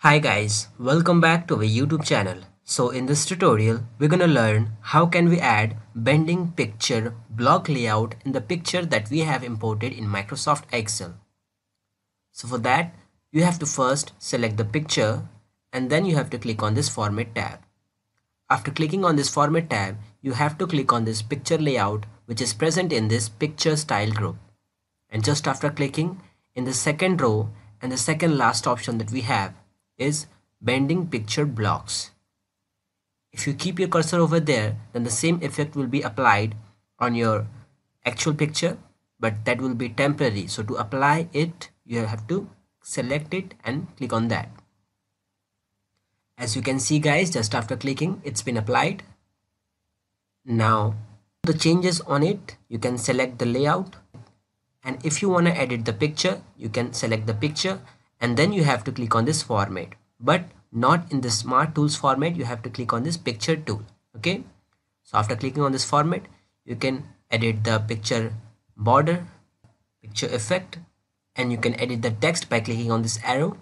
Hi guys, welcome back to our YouTube channel. So in this tutorial, we're gonna learn how can we add bending picture block layout in the picture that we have imported in Microsoft Excel. So for that, you have to first select the picture and then you have to click on this format tab. After clicking on this format tab, you have to click on this picture layout which is present in this picture style group. And just after clicking, in the second row and the second last option that we have, is bending picture blocks. If you keep your cursor over there, then the same effect will be applied on your actual picture, but that will be temporary. So to apply it, you have to select it and click on that. As you can see guys, just after clicking, it's been applied. Now, the changes on it, you can select the layout. And if you want to edit the picture, you can select the picture and then you have to click on this format but not in the smart tools format you have to click on this picture tool okay so after clicking on this format you can edit the picture border picture effect and you can edit the text by clicking on this arrow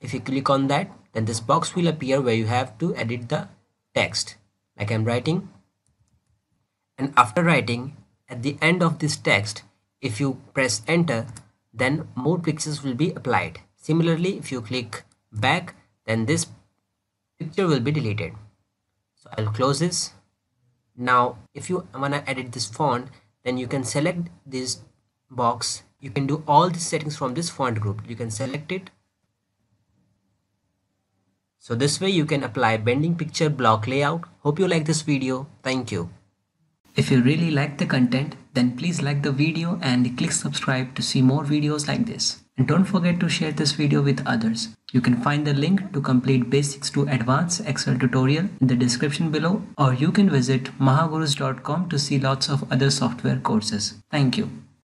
if you click on that then this box will appear where you have to edit the text like I'm writing and after writing at the end of this text if you press enter then more pixels will be applied similarly if you click back then this picture will be deleted so I'll close this now if you want to edit this font then you can select this box you can do all the settings from this font group you can select it so this way you can apply bending picture block layout hope you like this video thank you if you really like the content, then please like the video and click subscribe to see more videos like this. And don't forget to share this video with others. You can find the link to complete basics to advanced Excel tutorial in the description below or you can visit mahagurus.com to see lots of other software courses. Thank you.